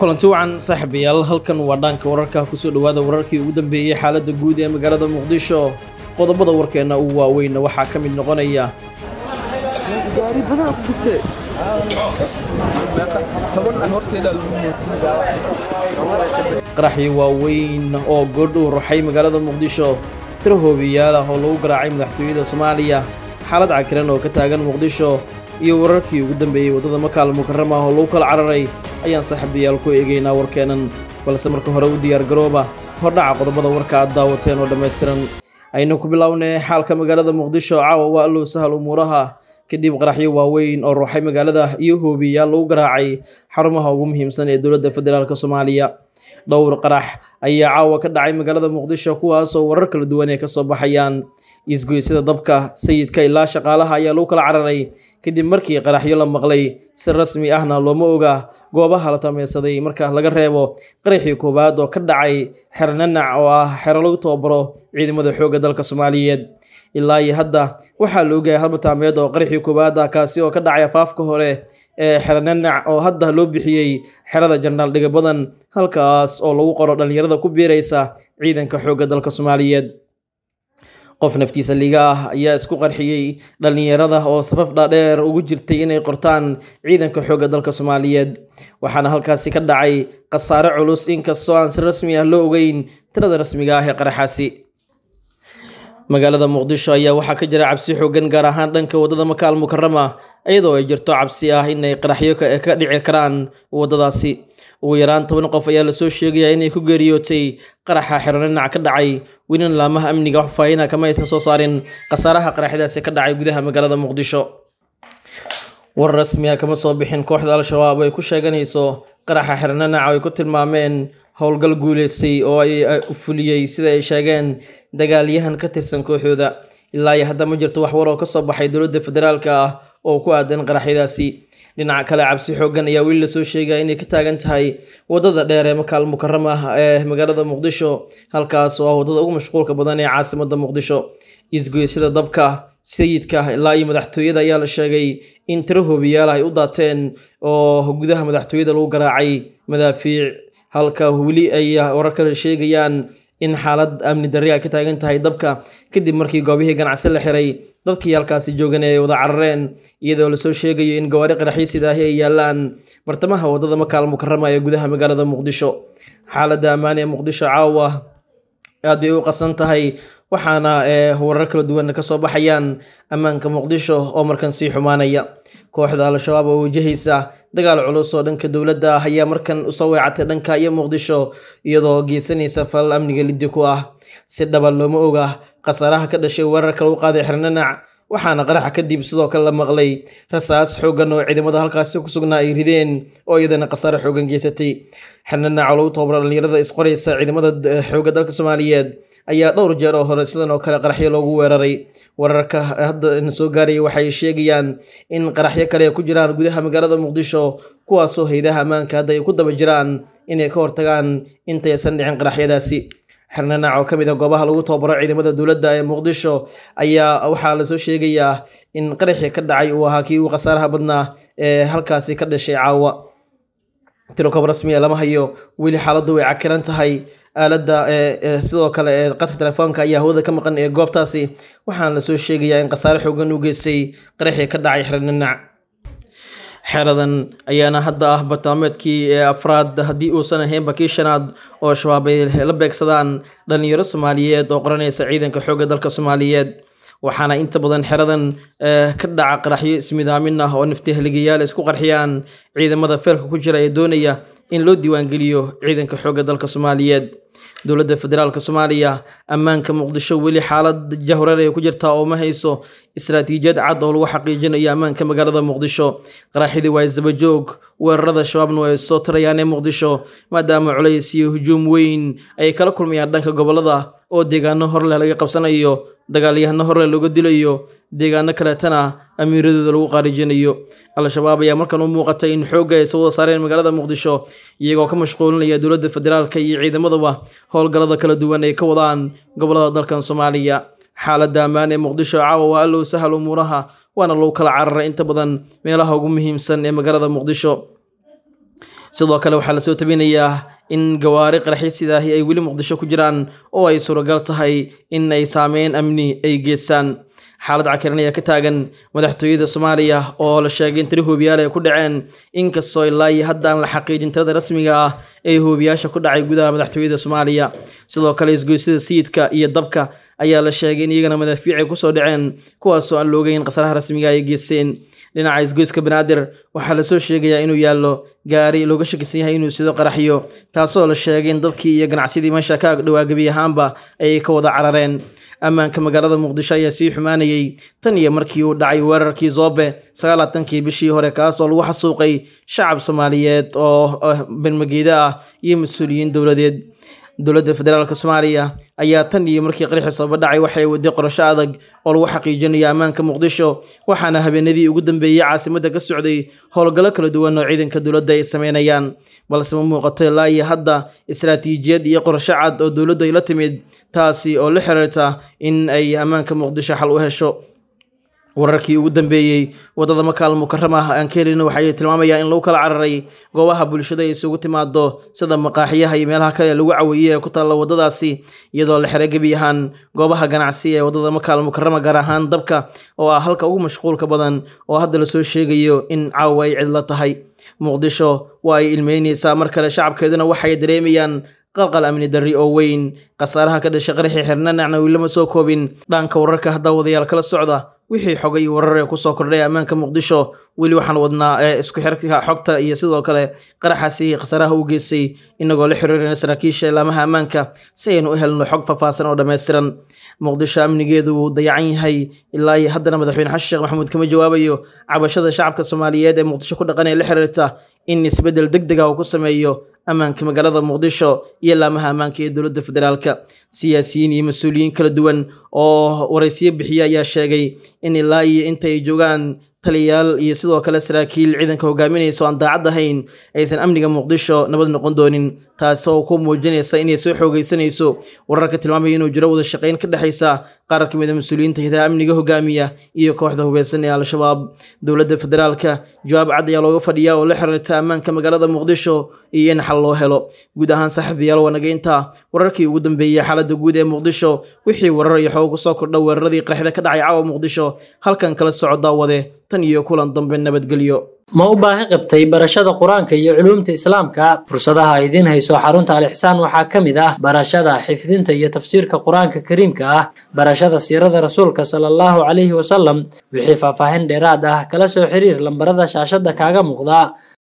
kulanti wacan saaxiibayaal halkan waa dhaanka wararka kusoo dhowaada wararkii ugu dambeeyey xaaladda guud ee magaalada muqdisho qodobada warkeenna ugu waaweynna waxaa ka mid noqonaya qaraxyo waaweyn oo goordhow ruxay magaalada muqdisho tiro hoobiyaal ah oo lagu garaacay madaxtooyada soomaaliya xaalad cakiran oo ka taagan muqdisho iyo wararkii ugu dambeeyey waddada makaal mukarram ah oo lagu kala cararay ayaan saaxiibayaal ku eegaynaa warkeenan balse marka hore u diyaar garooba hordhaca qodobada warka aad daawateen oo dhammaystiran aynu ku bilownay xaalka magaalada muqdisho caawa waa allow sahal umuuraha kadib qaraxyo waaweyn oo ruuxay magaalada iyo hoobiyayaal lagu garaacay xarumaha ugu muhiimsan ee dowladda federaalk soomaaliya dhowr qarax ayaa caawa ka dhacay magaalada muqdisho kuwaasoo warar kala duwan ay kasoo baxayaan isgoysyada dabka sayidka ilaa shaqaalaha ayaa lagu kala cararay kadib markii qaraxyo la maqlay si rasmi ahna looma oga goobaha la tameysaday marka laga reebo qaraxii koowaad oo ka dhacay xernanac oo ah xero lagu tababaro ciidamada xoogga dalka soomaaliyeed ilaa iyo hadda waxaa la ogayaa halmataameed oo qarxii koowaada ah, kaasi oo ka dhacay afaafka hore ee xerananac oo hadda loo bixiyey xerada janaraal dhiga badan halkaas oo lagu qoro dhallinyarada ku biiraysa ciidanka xoogga dalka soomaaliyeed qof naftiisa liga ah ayaa isku qarxiyey dhallinyarada oo safaf dhaadheer ugu jirtay inay qortaan ciidanka xoogga dalka soomaaliyeed waxaana halkaasi ka dhacay khasaare culus inkastoo aan si rasmi ah loo ogeyn tirada rasmiga ah ee qaraxaasi magaalada muqdisho ayaa waxaa ka jira cabsi xoogan gaar ahaan dhanka waddada maka al mukarama iyadoo ay jirto cabsi ah inay qaraxyo ka dhici karaan waddadaasi ugu yaraan toban qof ayaa lasoo sheegayaa inay ku geeriyootay qaraxa xirano dhinac ka dhacay welina laamaha amniga faahfaahinaa kama aysan soo saarin khasaaraha qaraxyadaasi ka dhacay gudaha magaalada muqdisho war rasmiga kama soo bixin kooxda al-shabaab ay ku sheeganayso qaraxa xirnanac ay ku tilmaameen howlgal guuleystay oo ay fuliyey sida ay sheegeen dagaalyahan ka tirsan kooxooda ilaa iyo hadda ma jirto wax war oo ka soo baxay dowladda federaalka ah oo ku aadan qaraxyadaasi dhinaca kale cabsi xooggan ayaa weli lasoo sheegaya inay ka taagan tahay waddada dheer ee makaal mukarama ah ee magaalada muqdisho halkaas oo ah waddada ugu mashquulka badan ee caasimada muqdisho isgoysida dabka sayidka ah ilaa iyo madaxtooyada ayaa la sheegay in tiro hoobiyaala ay u daateen oo gudaha madaxtooyada lagu garaacay madaafiic halka weli ay ah, warar kale sheegayaan in xaalad amni darri ay ka taagan tahay dabka kadib markii goobihii ganacsi la xiray dadkii halkaasi joogan ay wada carareen iyadoo lasoo sheegayo in gawaari qaraxyasida ay yaalaan bartamaha waddada makaal mukarama ee gudaha magaalada muqdisho xaaladda ammaan ee muqdisho caawa aada bay u qasan tahay waxaana eh, warar kala duwan kasoo baxayaan ammaanka muqdisho oo markan sii xumaanaya kooxda al-shabaab oo wajahaysa dagaal culus oo dhanka dowladda ah ayaa markan usoo weecatay dhanka iyo muqdisho iyadoo geysanaysa falal amniga liddi ku ah si dhaba looma oga khasaaraha ka dhashay weerarka lagu qaaday xirnanac waxaana qaraxa kadib sidoo kale la maqlay rasaas xoogan oo ciidamada halkaasi ku sugnaa ay rideen oo iyadana khasaare xoogan geysatay xanana calow toobra dhalinyarada isqoraysa ciidamada eh, xooga dalka soomaaliyeed ayaa dhowr jeer oo hore sidan oo kale qaraxyo loogu weeraray wararka eh, hadda soo gaaraya waxay sheegayaan in qaraxyo kale ku jiraan gudaha magaalada muqdisho kuwaasoo haydaha ammaanka hadda ay ku daba jiraan inay ka hortagaan intaysan dhicin qaraxyadaasi xirnanac oo ka mid a ah goobaha lagu tababaro ciidamada dowladda ee muqdisho ayaa waxaa lasoo sheegayaa in qaraxii ka dhacay uu ahaa kii ugu khasaaraha badnaa ee halkaasi ka dhashay caawa tirokob rasmiya ah lama hayo weli xaaladdu way cakiran tahay aaladda sidoo kale ee qadka telefoonka ayaa hawada ka maqan ee goobtaasi waxaana lasoo sheegayaa in khasaare xoogan u geystay qaraxii ka dhacay xirnanac xeradan ayaana hadda ah bartaameedkii ee afraad haddii uusan ahayn bakii shanaad oo shabaabay la beegsadaan dhallinyaro soomaaliyeed oo qoranaysa ciidanka xoogga dalka soomaaliyeed waxaana inta badan xeradan eh, ka dhaca qaraxyo ismidaamin ah oo naftihalgayaal isku qarxiyaan ciidamada feerka ku jira ee doonaya in loo diiwaangeliyo ciidanka xoogga dalka soomaaliyeed dowladda federaalka soomaaliya ammaanka muqdisho weli xaalad jahwararee ku jirtaa oo ma hayso istaraatiijiyad cad oo lagu xaqiijinayo ammaanka magaalada muqdisho qaraxyadii waa isdabajoog weerarada shabaabna waa soo tarayaanee muqdisho maadaama culays iyo hujuum weyn ay kala kulmayaan dhanka gobolada oo deegaano hor leh laga qabsanayo dagaalyahano horle looga dilayo deegaano kaleetana amiiradooda lagu qaarijinayo al-shabaab ayaa markan u muuqatay in xoogga ay soo wada saareen magaalada muqdisho iyagoo ka mashquulinaya dowladda federaalka iyo ciidamaduba howlgallada kala duwan ay ka wadaan gobolada dalkan soomaaliya xaaladda ammaan ee muqdisho caawa waa allow sahal umuuraha waana lagu kala cararay inta badan meelaha ugu muhiimsan ee magaalada muqdisho sidoo kale waxaa lasoo tabinayaa in gawaari qaraxyo sidaahi ay weli muqdisho ku jiraan oo ay suuragal tahay in ay saameyn amni ay geestaan xaalad cakiran ayaa ka taagan madaxtooyada soomaaliya oo la sheegay in tiri hoobiyaal ay ku dhaceen inkastoo ilaa iyo haddaan la xaqiijin tirada rasmiga ah ee hoobiyaasha ku dhacay gudaha madaxtooyada soomaaliya sidoo kale isgoysyada sayidka iyo dabka ayaa la sheegay in iyagana madaafiicay kusoo dhaceen kuwaasoo aan loogeyn qasaraha rasmiga ay geysteen dhinaca isgoyska banaadir waxaa lasoo sheegayaa inuu yaallo gaari looga shakisan yahay inuu sido qaraxyo taasoo la sheegay in dadkii iyo ganacsiyadii meesha ka dhawaa ahaanba ayay ka wada carareen ammaanka magaalada muqdisho ayaa sii xumaanayay tan iyo markii uu dhacay weerarkii zoobe sagaalaatankii bishii hore kaasoo lagu xasuuqay shacab soomaaliyeed oo ah benmageeda ah iyo mas-uuliyiin dowladeed dowladda federaalk soomaaliya ayaa tan iyo markii qarixi sababa dhacay waxay waday qorasho adag oo lagu xaqiijinayo ammaanka muqdisho waxaana habeenadii ugu dambeeyey caasimadda ka socday howlgallo kala duwan oo ciidanka dowladda ay sameynayaan balse ma muuqato ilaa iyo hadda istaraatiijiyad iyo qorasho cad oo dowladdu ay la timid taasi oo la xiriirta in ay ammaanka muqdisho xal u hesho wararkii ugu dambeeyey waddada makaal mukarama ah, aan ka helin waxay tilmaamayaan in lagu kala cararay goobaha bulshada ay isugu timaado sida maqaaxiyaha iyo meelaha kale lagu caweeyey ee ku taalla waddadaasi iyadoo la xero gebi ahaan goobaha ganacsi ee waddada makaal mukarama gaar ahaan dabka oo ah halka ugu mashquulka badan oo hadda lasoo sheegayo in caawa ay cidla tahay muqdisho waa ay ilmeyneysaa mar kale shacabkeeduna waxay dareemayaan qalqal amni darri oo weyn khasaaraha ka dhashay qaraxii xirnanacna wiilama soo koobin dhaanka wararka haddaa wadayaal kala socda wixii xogay warar ee kusoo kordhay ammaanka muqdisho weli waxaan wadnaa ee eh, isku xirka xogta iyo sidoo kale qaraxaasi khasaaraha u geystay inagoo la xiriirina saraakiisha laamaha ammaanka si aynu u helno xog faahfaahsan oo dhammaystiran muqdisho amnigeedu wuu dayacan yahay ilaa haddana madaxweyne xasan sheekh maxamuud kama jawaabayo cabashada shacabka soomaaliyeed ee muqdisho ku dhaqan ee la xiriirta in isbeddel deg dega ah uu ku sameeyo ammaanka magaalada muqdisho iyo laamaha ammaanka ee dowladda federaalka siyaasiyiin iyo mas-uuliyiin kala duwan oo waraysiyo bixiya ayaa sheegay in ilaa iyo intay joogaan taliyayaal iyo sidoo kale saraakiil ciidanka hogaaminaysa oo aan daacad ahayn aysan amniga muqdisho nabad noqon doonin taas oo ku muujinaysa inay soo xoogeysanayso wararka tilmaamaya inuu jiro wada shaqeyn ka dhexaysa qaar ka mid a ah mas-uuliyiinta hidaha amniga hogaamiya iyo kooxda hubeysan ee al-shabaab dowladda federaalka jawaab cad ayaa looga fadhiyaa oo la xiriirta ammaanka magaalada muqdisho iyo in xal loo helo guud ahaan saaxiibayaal wanageynta wararkii ugu dambeeyey xaaladda guud ee muqdisho wixii warar iyo xoog soo kordha weeraradii qaraxda ka dhacay caawa muqdisho halkan kala soco daawade tan iyo kulan dambe nabadgelyo ma u baahi qabtay barashada qur-aanka iyo culuumta islaamka fursadaha idiin hayso xarunta alixsaan waxaa ka mid ah barashada xifdinta iyo tafsiirka qur-aanka kariimka ah barashada siirada rasuulka sala allahu calayhi wasalam wixii faahfaahin dheeraad ah kala soo xiriir lambarada shaashada kaaga muuqda